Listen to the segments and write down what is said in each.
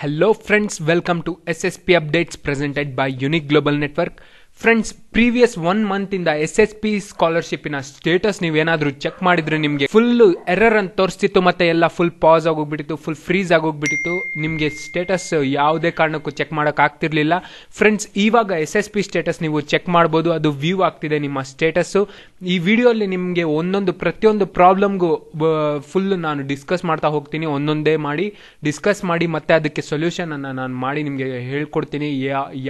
Hello friends, welcome to SSP updates presented by Unique Global Network. Friends, previous one month ಇಂದ S S P ಸ್ಕಾಲರ್ಶಿಪ್ಪಿನ status ನೀವೇನಾದರೂ check ಮಾಡಿದ್ರೆ ನಿಮಗೆ full error ಅಂತ ತೋರಿಸ್ತಿತ್ತು ಮತ್ತೆ ಎಲ್ಲ ಫುಲ್ ಪಾಸ್ ಆಗೋಗ್ಬಿಟ್ಟಿತ್ತು ಫುಲ್ ಫ್ರೀಸ್ ಆಗೋಗ್ಬಿಟ್ಟಿತ್ತು ನಿಮಗೆ ಸ್ಟೇಟಸ್ ಯಾವುದೇ ಕಾರಣಕ್ಕೂ ಚೆಕ್ ಮಾಡಕ್ ಆಗ್ತಿರ್ಲಿಲ್ಲ ಫ್ರೆಂಡ್ಸ್ ಇವಾಗ ಎಸ್ ಎಸ್ ಪಿ ಸ್ಟೇಟಸ್ ನೀವು ಚೆಕ್ ಮಾಡಬಹುದು ಅದು ವ್ಯೂ ಆಗ್ತಿದೆ ನಿಮ್ಮ ಸ್ಟೇಟಸ್ ಈ ವಿಡಿಯೋಲ್ಲಿ ನಿಮಗೆ ಒಂದೊಂದು ಪ್ರತಿಯೊಂದು ಪ್ರಾಬ್ಲಮ್ಗೂ ಫುಲ್ ನಾನು ಡಿಸ್ಕಸ್ ಮಾಡ್ತಾ ಹೋಗ್ತೀನಿ ಒಂದೊಂದೇ ಮಾಡಿ ಡಿಸ್ಕಸ್ ಮಾಡಿ ಮತ್ತೆ ಅದಕ್ಕೆ ಸೊಲ್ಯೂಷನ್ ಅನ್ನ ನಾನು ಮಾಡಿ ನಿಮಗೆ ಹೇಳ್ಕೊಡ್ತೀನಿ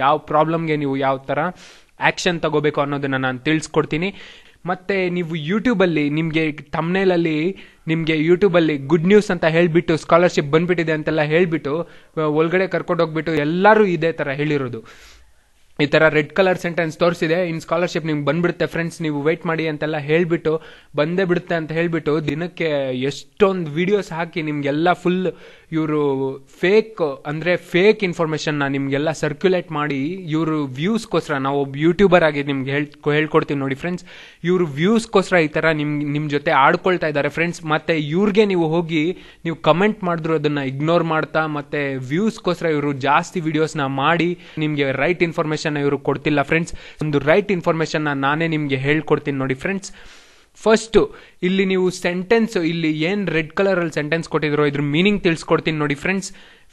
ಯಾವ ಪ್ರಾಬ್ಲಮ್ಗೆ ನೀವು ಯಾವ ತರ ಆ್ಯಕ್ಷನ್ ತಗೋಬೇಕು ಅನ್ನೋದನ್ನು ನಾನು ತಿಳಿಸ್ಕೊಡ್ತೀನಿ ಮತ್ತು ನೀವು ಯೂಟ್ಯೂಬಲ್ಲಿ ನಿಮಗೆ ತಮ್ನೇಲಲ್ಲಿ ನಿಮಗೆ ಯೂಟ್ಯೂಬಲ್ಲಿ ಗುಡ್ ನ್ಯೂಸ್ ಅಂತ ಹೇಳಿಬಿಟ್ಟು ಸ್ಕಾಲರ್ಶಿಪ್ ಬಂದ್ಬಿಟ್ಟಿದೆ ಅಂತೆಲ್ಲ ಹೇಳಿಬಿಟ್ಟು ಒಳಗಡೆ ಹೋಗ್ಬಿಟ್ಟು ಎಲ್ಲರೂ ಇದೇ ಥರ ಹೇಳಿರೋದು ಈ ತರ ರೆಡ್ ಕಲರ್ ಸೆಂಟೆನ್ಸ್ ತೋರಿಸಿದೆ ಇನ್ ಸ್ಕಾಲರ್ಶಿಪ್ ನಿಮ್ಗೆ ಬಂದ್ಬಿಡುತ್ತೆ ಫ್ರೆಂಡ್ಸ್ ನೀವು ವೇಟ್ ಮಾಡಿ ಅಂತೆಲ್ಲ ಹೇಳ್ಬಿಟ್ಟು ಬಂದೇ ಬಿಡುತ್ತೆ ಅಂತ ಹೇಳ್ಬಿಟ್ಟು ದಿನಕ್ಕೆ ಎಷ್ಟೊಂದು ವಿಡಿಯೋಸ್ ಹಾಕಿ ನಿಮಗೆಲ್ಲ ಫುಲ್ ಇವರು ಫೇಕ್ ಅಂದ್ರೆ ಫೇಕ್ ಇನ್ಫಾರ್ಮೇಷನ್ನ ನಿಮಗೆಲ್ಲ ಸರ್ಕ್ಯುಲೇಟ್ ಮಾಡಿ ಇವರು ವ್ಯೂಸ್ಗೋಸ್ಕರ ನಾವು ಒಬ್ಬ ಯೂಟ್ಯೂಬರ್ ಆಗಿ ನಿಮ್ಗೆ ಹೇಳ್ ಹೇಳ್ಕೊಡ್ತೀವಿ ನೋಡಿ ಫ್ರೆಂಡ್ಸ್ ಇವರು ವ್ಯೂಸ್ಗೋಸ್ಕರ ಈ ತರ ನಿಮ್ಮ ನಿಮ್ ಜೊತೆ ಆಡ್ಕೊಳ್ತಾ ಇದ್ದಾರೆ ಫ್ರೆಂಡ್ಸ್ ಮತ್ತೆ ಇವ್ರಿಗೆ ನೀವು ಹೋಗಿ ನೀವು ಕಮೆಂಟ್ ಮಾಡಿದ್ರು ಅದನ್ನ ಇಗ್ನೋರ್ ಮಾಡ್ತಾ ವ್ಯೂಸ್ ವ್ಯೂಸ್ಗೋಸ್ಕರ ಇವರು ಜಾಸ್ತಿ ವಿಡಿಯೋಸ್ನ ಮಾಡಿ ನಿಮಗೆ ರೈಟ್ ಇನ್ಫಾರ್ಮೇಶನ್ ಇನ್ಫಾರ್ಮೇಶನ್ ಇವರು ಕೊಡ್ತಿಲ್ಲ ಫ್ರೆಂಡ್ಸ್ ಒಂದು ರೈಟ್ ಇನ್ಫಾರ್ಮೇಷನ್ನ ನಾನೇ ನಿಮಗೆ ಹೇಳ್ಕೊಡ್ತೀನಿ ನೋಡಿ ಫ್ರೆಂಡ್ಸ್ ಫಸ್ಟು ಇಲ್ಲಿ ನೀವು ಸೆಂಟೆನ್ಸ್ ಇಲ್ಲಿ ಏನು ರೆಡ್ ಕಲರ್ ಅಲ್ಲಿ ಸೆಂಟೆನ್ಸ್ ಕೊಟ್ಟಿದ್ರು ಇದ್ರ ಮೀನಿಂಗ್ ತಿಳಿಸ್ಕೊಡ್ತೀನಿ ನೋಡಿ friends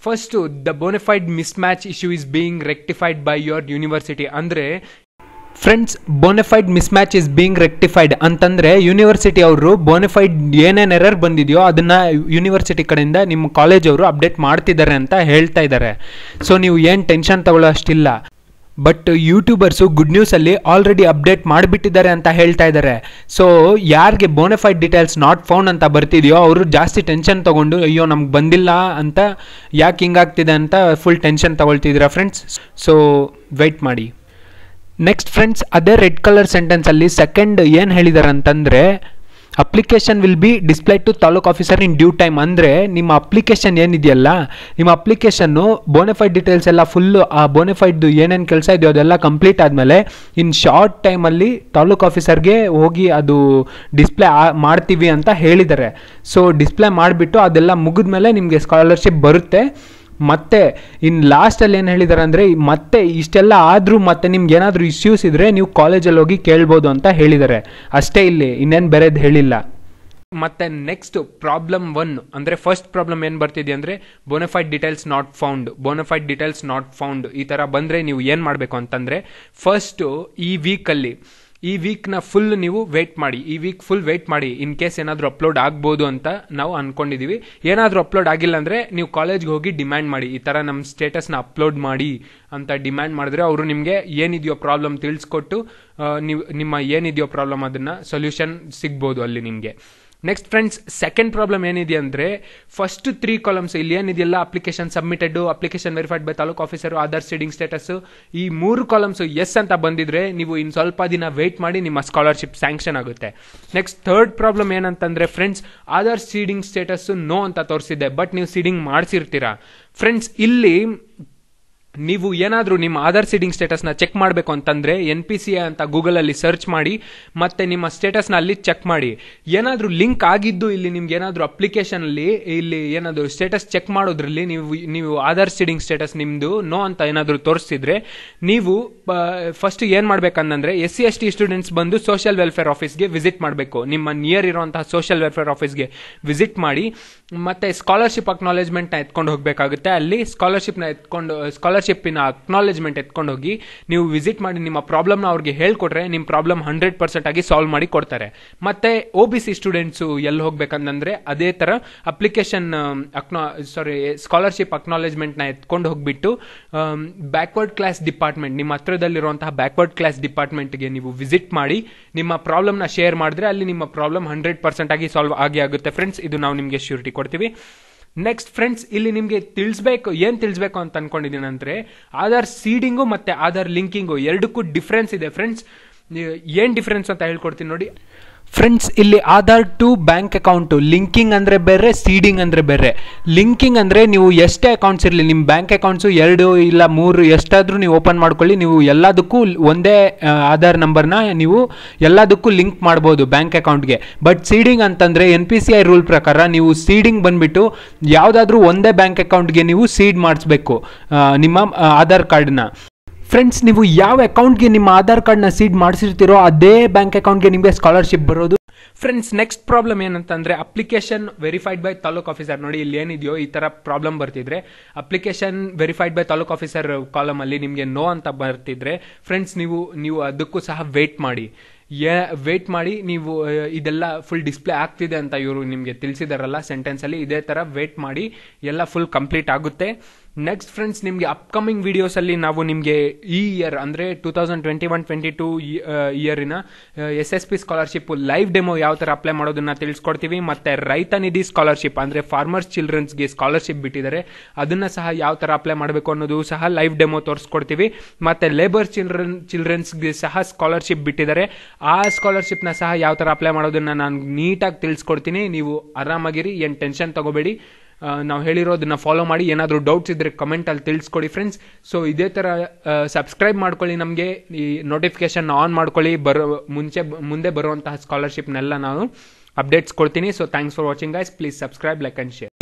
first the bona fide mismatch issue is being rectified by your university ಅಂದ್ರೆ friends bona fide mismatch is being rectified ಅಂತಂದರೆ ಯೂನಿವರ್ಸಿಟಿ ಅವರು ಬೋನಿಫೈಡ್ ಏನೇನು ಎರರ್ ಬಂದಿದೆಯೋ ಅದನ್ನ ಯೂನಿವರ್ಸಿಟಿ ಕಡೆಯಿಂದ ನಿಮ್ಮ ಕಾಲೇಜ್ ಅವರು ಅಪ್ಡೇಟ್ ಮಾಡ್ತಿದ್ದಾರೆ ಅಂತ ಹೇಳ್ತಾ ಇದ್ದಾರೆ ಸೊ ನೀವು ಏನು ಟೆನ್ಷನ್ ತಗೊಳ್ಳೋ ಅಷ್ಟಿಲ್ಲ ಬಟ್ ಯೂಟ್ಯೂಬರ್ಸು ಗುಡ್ ನ್ಯೂಸಲ್ಲಿ ಆಲ್ರೆಡಿ ಅಪ್ಡೇಟ್ ಮಾಡಿಬಿಟ್ಟಿದ್ದಾರೆ ಅಂತ ಹೇಳ್ತಾ ಇದ್ದಾರೆ ಸೊ ಯಾರಿಗೆ ಬೋನಫೈಡ್ ಡೀಟೇಲ್ಸ್ ನಾಟ್ ಫೌಂಡ್ ಅಂತ ಬರ್ತಿದೆಯೋ ಅವರು ಜಾಸ್ತಿ ಟೆನ್ಷನ್ ತೊಗೊಂಡು ಅಯ್ಯೋ ನಮ್ಗೆ ಬಂದಿಲ್ಲ ಅಂತ ಯಾಕೆ ಹಿಂಗಾಗ್ತಿದೆ ಅಂತ ಫುಲ್ ಟೆನ್ಷನ್ ತೊಗೊಳ್ತಿದ್ದೀರಾ ಫ್ರೆಂಡ್ಸ್ ಸೊ ವೆಯ್ಟ್ ಮಾಡಿ ನೆಕ್ಸ್ಟ್ ಫ್ರೆಂಡ್ಸ್ ಅದೇ ರೆಡ್ ಕಲರ್ ಸೆಂಟೆನ್ಸಲ್ಲಿ ಸೆಕೆಂಡ್ ಏನು ಹೇಳಿದ್ದಾರೆ ಅಂತಂದರೆ application will be display to taluk officer in due time ಅಂದರೆ ನಿಮ್ಮ ಅಪ್ಲಿಕೇಶನ್ ಏನಿದೆಯಲ್ಲ ನಿಮ್ಮ ಅಪ್ಲಿಕೇಶನ್ನು ಬೋನಫೈಡ್ ಡೀಟೇಲ್ಸ್ ಎಲ್ಲ ಫುಲ್ಲು ಆ ಬೋನಫೈಡ್ದು ಏನೇನು ಕೆಲಸ ಇದೆಯೋ ಅದೆಲ್ಲ ಕಂಪ್ಲೀಟ್ ಆದಮೇಲೆ ಇನ್ ಶಾರ್ಟ್ ಟೈಮಲ್ಲಿ ತಾಲೂಕ್ ಆಫೀಸರ್ಗೆ ಹೋಗಿ ಅದು ಡಿಸ್ಪ್ಲೇ ಮಾಡ್ತೀವಿ ಅಂತ ಹೇಳಿದ್ದಾರೆ ಸೊ ಡಿಸ್ಪ್ಲೇ ಮಾಡಿಬಿಟ್ಟು ಅದೆಲ್ಲ ಮುಗಿದ್ಮೇಲೆ ನಿಮಗೆ ಸ್ಕಾಲರ್ಶಿಪ್ ಬರುತ್ತೆ ಮತ್ತೆ ಲಾಸ್ಟ್ ಲಾಸ್ಟಲ್ಲಿ ಏನು ಹೇಳಿದ್ದಾರೆ ಅಂದರೆ ಮತ್ತೆ ಇಷ್ಟೆಲ್ಲ ಆದರೂ ಮತ್ತೆ ನಿಮ್ಗೆ ಏನಾದರೂ ಇಶ್ಯೂಸ್ ಇದ್ದರೆ ನೀವು ಕಾಲೇಜಲ್ಲಿ ಹೋಗಿ ಕೇಳ್ಬೋದು ಅಂತ ಹೇಳಿದ್ದಾರೆ ಅಷ್ಟೇ ಇಲ್ಲಿ ಇನ್ನೇನು ಬೇರೆದು ಹೇಳಿಲ್ಲ ಮತ್ತೆ ನೆಕ್ಸ್ಟ್ ಪ್ರಾಬ್ಲಮ್ ಒನ್ ಅಂದರೆ ಫಸ್ಟ್ ಪ್ರಾಬ್ಲಮ್ ಏನು ಬರ್ತಿದೆ ಅಂದರೆ bona fide details not found bona fide details not found ಈ ಥರ ಬಂದರೆ ನೀವು ಏನು ಮಾಡಬೇಕು ಅಂತಂದರೆ ಫಸ್ಟು ಈ ವೀಕಲ್ಲಿ ಈ ವೀಕ್ನ ಫುಲ್ ನೀವು ವೆಯ್ಟ್ ಮಾಡಿ ಈ ವೀಕ್ ಫುಲ್ ವೆಯ್ಟ್ ಮಾಡಿ ಇನ್ ಕೇಸ್ ಏನಾದರೂ ಅಪ್ಲೋಡ್ ಆಗ್ಬೋದು ಅಂತ ನಾವು ಅಂದ್ಕೊಂಡಿದ್ದೀವಿ ಏನಾದರೂ ಅಪ್ಲೋಡ್ ಆಗಿಲ್ಲ ಅಂದರೆ ನೀವು ಕಾಲೇಜ್ಗೆ ಹೋಗಿ ಡಿಮ್ಯಾಂಡ್ ಮಾಡಿ ಈ ಥರ ನಮ್ಮ ಸ್ಟೇಟಸ್ನ ಅಪ್ಲೋಡ್ ಮಾಡಿ ಅಂತ ಡಿಮ್ಯಾಂಡ್ ಮಾಡಿದ್ರೆ ಅವರು ನಿಮಗೆ ಏನಿದೆಯೋ ಪ್ರಾಬ್ಲಮ್ ತಿಳಿಸ್ಕೊಟ್ಟು ನೀವು ನಿಮ್ಮ ಏನಿದೆಯೋ ಪ್ರಾಬ್ಲಮ್ ಅದನ್ನು ಸೊಲ್ಯೂಷನ್ ಸಿಗ್ಬೋದು ಅಲ್ಲಿ ನಿಮಗೆ ನೆಕ್ಸ್ಟ್ ಫ್ರೆಂಡ್ಸ್ ಸೆಕೆಂಡ್ ಪ್ರಾಬ್ಲಮ್ ಏನಿದೆ ಅಂದರೆ ಫಸ್ಟ್ ತ್ರೀ ಕಾಲಮ್ಸ್ ಇಲ್ಲಿ ಏನಿದೆಯಲ್ಲ application submitted application verified by taluk officer Aadhaar seeding status ಈ ಮೂರು ಕಾಲಮ್ಸ್ ಎಸ್ ಅಂತ ಬಂದಿದ್ರೆ ನೀವು ಇನ್ನು ಸ್ವಲ್ಪ ದಿನ ವೆಯ್ಟ್ ಮಾಡಿ ನಿಮ್ಮ ಸ್ಕಾಲರ್ಶಿಪ್ ಸ್ಯಾಂಕ್ಷನ್ ಆಗುತ್ತೆ ನೆಕ್ಸ್ಟ್ ಥರ್ಡ್ ಪ್ರಾಬ್ಲಮ್ ಏನಂತಂದ್ರೆ friends Aadhaar seeding status no ಅಂತ ತೋರಿಸಿದೆ ಬಟ್ ನೀವು ಸೀಡಿಂಗ್ ಮಾಡಿಸಿರ್ತೀರಾ ಫ್ರೆಂಡ್ಸ್ ಇಲ್ಲಿ ನೀವು ಏನಾದರೂ ನಿಮ್ಮ ಆಧಾರ್ ಸೀಡಿಂಗ್ ಸ್ಟೇಟಸ್ನ ಚೆಕ್ ಮಾಡಬೇಕು ಅಂತಂದರೆ ಎನ್ ಪಿ ಸಿ ಅಂತ ಗೂಗಲಲ್ಲಿ ಸರ್ಚ್ ಮಾಡಿ ಮತ್ತೆ ನಿಮ್ಮ ಸ್ಟೇಟಸ್ನ ಅಲ್ಲಿ ಚೆಕ್ ಮಾಡಿ ಏನಾದರೂ ಲಿಂಕ್ ಆಗಿದ್ದು ಇಲ್ಲಿ ನಿಮ್ಗೆ ಏನಾದರೂ ಅಪ್ಲಿಕೇಶನಲ್ಲಿ ಇಲ್ಲಿ ಏನಾದರೂ ಸ್ಟೇಟಸ್ ಚೆಕ್ ಮಾಡೋದ್ರಲ್ಲಿ ನೀವು ನೀವು ಆಧಾರ್ ಸೀಡಿಂಗ್ ಸ್ಟೇಟಸ್ ನಿಮ್ಮದು ನೋ ಅಂತ ಏನಾದರೂ ತೋರಿಸಿದ್ರೆ ನೀವು ಫಸ್ಟ್ ಏನು ಮಾಡ್ಬೇಕಂದ್ರೆ S C S T students ಬಂದು ಸೋಷಿಯಲ್ ವೆಲ್ಫೇರ್ ಆಫೀಸ್ಗೆ ವಿಸಿಟ್ ಮಾಡಬೇಕು ನಿಮ್ಮ ನಿಯರ್ ಇರುವಂತಹ ಸೋಷಿಯಲ್ ವೆಲ್ಫೇರ್ ಆಫೀಸ್ಗೆ ವಿಸಿಟ್ ಮಾಡಿ ಮತ್ತೆ ಸ್ಕಾಲರ್ಶಿಪ್ ಅಕ್ನಾಲೇಜ್ಮೆಂಟ್ನ ಎತ್ಕೊಂಡು ಹೋಗಬೇಕಾಗುತ್ತೆ ಅಲ್ಲಿ ಸ್ಕಾಲರ್ಶಿಪ್ನ ಎತ್ಕೊಂಡು ಸ್ಕಾಲರ್ಶಿಪ್ಪಿನ ಅಕ್ನಾಲೇಜ್ಮೆಂಟ್ ಎತ್ಕೊಂಡು ಹೋಗಿ ನೀವು ವಿಸಿಟ್ ಮಾಡಿ ನಿಮ್ಮ ಪ್ರಾಬ್ಲಮ್ನ ಅವ್ರಿಗೆ ಹೇಳ್ಕೊಟ್ರೆ ನಿಮ್ಮ ಪ್ರಾಬ್ಲಮ್ ಹಂಡ್ರೆಡ್ ಪರ್ಸೆಂಟ್ ಆಗಿ ಸಾಲ್ವ್ ಮಾಡಿ ಕೊಡ್ತಾರೆ ಮತ್ತೆ ಒ ಬಿ ಸಿ ಸ್ಟೂಡೆಂಟ್ಸು ಎಲ್ಲಿ ಹೋಗ್ಬೇಕಂದ್ರೆ ಅದೇ ಥರ ಅಪ್ಲಿಕೇಶನ್ ಸಾರಿ ಸ್ಕಾಲರ್ಶಿಪ್ ನ ಎತ್ಕೊಂಡು ಹೋಗಿಬಿಟ್ಟು ಬ್ಯಾಕ್ವರ್ಡ್ ಕ್ಲಾಸ್ ಡಿಪಾರ್ಟ್ಮೆಂಟ್ ನಿಮ್ಮ ಹತ್ರದಲ್ಲಿರುವಂತಹ ಬ್ಯಾಕ್ವರ್ಡ್ ಕ್ಲಾಸ್ ಡಿಪಾರ್ಟ್ಮೆಂಟ್ಗೆ ನೀವು ವಿಸಿಟ್ ಮಾಡಿ ನಿಮ್ಮ ಪ್ರಾಬ್ಲಮ್ನ ಶೇರ್ ಮಾಡಿದ್ರೆ ಅಲ್ಲಿ ನಿಮ್ಮ ಪ್ರಾಬ್ಲಮ್ ಹಂಡ್ರೆಡ್ ಪರ್ಸೆಂಟ್ ಆಗಿ ಸಾಲ್ವ್ ಆಗಿ ಆಗುತ್ತೆ ಫ್ರೆಂಡ್ಸ್ ಇದು ನಾವು ನಿಮಗೆ ಶ್ಯೂರಿಟಿ ಕೊಡ್ತೀವಿ ನೆಕ್ಸ್ಟ್ ಫ್ರೆಂಡ್ಸ್ ಇಲ್ಲಿ ನಿಮಗೆ ತಿಳಿಸ್ಬೇಕು ಏನು ತಿಳಿಸ್ಬೇಕು ಅಂತ ಅನ್ಕೊಂಡಿದ್ದೀನಿ ಅಂದರೆ ಆಧಾರ್ ಸೀಡಿಂಗು ಮತ್ತು ಆಧಾರ್ ಲಿಂಕಿಂಗು ಎರಡಕ್ಕೂ ಡಿಫ್ರೆನ್ಸ್ ಇದೆ ಫ್ರೆಂಡ್ಸ್ ಏನು ಡಿಫ್ರೆನ್ಸ್ ಅಂತ ಹೇಳ್ಕೊಡ್ತೀನಿ ನೋಡಿ ಫ್ರೆಂಡ್ಸ್ ಇಲ್ಲಿ Aadhaar to bank account linking ಅಂದರೆ ಬೇರೆ ಸೀಡಿಂಗ್ ಅಂದರೆ ಬೇರೆ ಲಿಂಕಿಂಗ್ ಅಂದರೆ ನೀವು ಎಷ್ಟೇ ಅಕೌಂಟ್ಸ್ ಇರಲಿ ನಿಮ್ಮ ಬ್ಯಾಂಕ್ ಅಕೌಂಟ್ಸು ಎರಡು ಇಲ್ಲ ಮೂರು ಎಷ್ಟಾದರೂ ನೀವು ಓಪನ್ ಮಾಡ್ಕೊಳ್ಳಿ ನೀವು ಎಲ್ಲದಕ್ಕೂ ಒಂದೇ ಆಧಾರ್ ನಂಬರ್ನ ನೀವು ಎಲ್ಲದಕ್ಕೂ ಲಿಂಕ್ ಮಾಡ್ಬೋದು ಬ್ಯಾಂಕ್ ಅಕೌಂಟ್ಗೆ ಬಟ್ ಸೀಡಿಂಗ್ ಅಂತಂದರೆ N P C I rule ಪ್ರಕಾರ ನೀವು ಸೀಡಿಂಗ್ ಬಂದುಬಿಟ್ಟು ಯಾವುದಾದ್ರೂ ಒಂದೇ ಬ್ಯಾಂಕ್ ಅಕೌಂಟ್ಗೆ ನೀವು ಸೀಡ್ ಮಾಡಿಸ್ಬೇಕು ನಿಮ್ಮ ಆಧಾರ್ ಕಾರ್ಡನ್ನ ಫ್ರೆಂಡ್ಸ್ ನೀವು ಯಾವ ಅಕೌಂಟ್ಗೆ ನಿಮ್ಮ ಆಧಾರ್ ಕಾರ್ಡ್ನ ಸೀಡ್ ಮಾಡಿಸಿರ್ತೀರೋ ಅದೇ ಬ್ಯಾಂಕ್ ಅಕೌಂಟ್ಗೆ ನಿಮಗೆ ಸ್ಕಾಲರ್ಶಿಪ್ ಬರೋದು ಫ್ರೆಂಡ್ಸ್ ನೆಕ್ಸ್ಟ್ ಪ್ರಾಬ್ಲಮ್ ಏನಂತಂದರೆ application verified by taluk officer ನೋಡಿ ಇಲ್ಲಿ ಏನಿದೆಯೋ ಈ ತರ ಪ್ರಾಬ್ಲಮ್ ಬರ್ತಿದ್ರೆ application verified by taluk officer ಕಾಲಮಲ್ಲಿ ಅಲ್ಲಿ ನಿಮಗೆ ನೋ ಅಂತ ಬರ್ತಿದ್ರೆ ಫ್ರೆಂಡ್ಸ್ ನೀವು ನೀವು ಅದಕ್ಕೂ ಸಹ ವೇಟ್ ಮಾಡಿ ವೇಟ್ ಮಾಡಿ ನೀವು ಇದೆಲ್ಲ ಫುಲ್ ಡಿಸ್ಪ್ಲೇ ಆಗ್ತಿದೆ ಅಂತ ಇವರು ನಿಮಗೆ ತಿಳಿಸಿದಾರಲ್ಲ ಸೆಂಟೆನ್ಸಲ್ಲಿ ಇದೇ ಥರ ವೇಟ್ ಮಾಡಿ ಎಲ್ಲ ಫುಲ್ ಕಂಪ್ಲೀಟ್ ಆಗುತ್ತೆ ನೆಕ್ಸ್ಟ್ ಫ್ರೆಂಡ್ಸ್ ನಿಮಗೆ ಅಪ್ಕಮಿಂಗ್ ವಿಡಿಯೋಸಲ್ಲಿ ನಾವು ನಿಮಗೆ ಈ ಇಯರ್ ಅಂದರೆ two thousand twenty one twenty two ಇಯರಿನ S S P scholarship live demo ಯಾವ ಥರ ಅಪ್ಲೈ ಮಾಡೋದನ್ನು ತಿಳಿಸ್ಕೊಡ್ತೀವಿ ಮತ್ತು ರೈತ ನಿಧಿ ಸ್ಕಾಲರ್ಶಿಪ್ ಅಂದರೆ ಫಾರ್ಮರ್ಸ್ ಚಿಲ್ಡ್ರನ್ಸ್ಗೆ ಸ್ಕಾಲರ್ಶಿಪ್ ಬಿಟ್ಟಿದ್ದಾರೆ ಅದನ್ನು ಸಹ ಯಾವ ಥರ ಅಪ್ಲೈ ಮಾಡಬೇಕು ಅನ್ನೋದು ಸಹ ಲೈವ್ ಡೆಮೋ ತೋರಿಸ್ಕೊಡ್ತೀವಿ ಮತ್ತು ಲೇಬರ್ ಚಿಲ್ಡ್ರನ್ ಚಿಲ್ಡ್ರನ್ಸ್ಗೆ ಸಹ ಸ್ಕಾಲರ್ಶಿಪ್ ಬಿಟ್ಟಿದ್ದಾರೆ ಆ ಸ್ಕಾಲರ್ಶಿಪ್ನ ಸಹ ಯಾವ ಥರ ಅಪ್ಲೈ ಮಾಡೋದನ್ನು ನಾನು ನೀಟಾಗಿ ತಿಳಿಸ್ಕೊಡ್ತೀನಿ ನೀವು ಆರಾಮಾಗಿರಿ ಏನು ಟೆನ್ಷನ್ ತಗೋಬೇಡಿ ನಾವು ಹೇಳಿರೋದನ್ನ ಫಾಲೋ ಮಾಡಿ ಏನಾದರೂ ಡೌಟ್ಸ್ ಇದ್ದರೆ ಅಲ್ಲಿ ತಿಳಿಸ್ಕೊಡಿ ಫ್ರೆಂಡ್ಸ್ ಸೊ ಇದೇ ತರ ಸಬ್ಸ್ಕ್ರೈಬ್ ಮಾಡ್ಕೊಳ್ಳಿ ನಮಗೆ ಈ ನೋಟಿಫಿಕೇಷನ್ ಆನ್ ಮಾಡ್ಕೊಳ್ಳಿ ಬರೋ ಮುಂಚೆ ಮುಂದೆ ಬರುವಂತಹ ಸ್ಕಾಲರ್ಶಿಪ್ನೆಲ್ಲ ನಾನು ಅಪ್ಡೇಟ್ಸ್ ಕೊಡ್ತೀನಿ so thanks for watching guys please subscribe like and share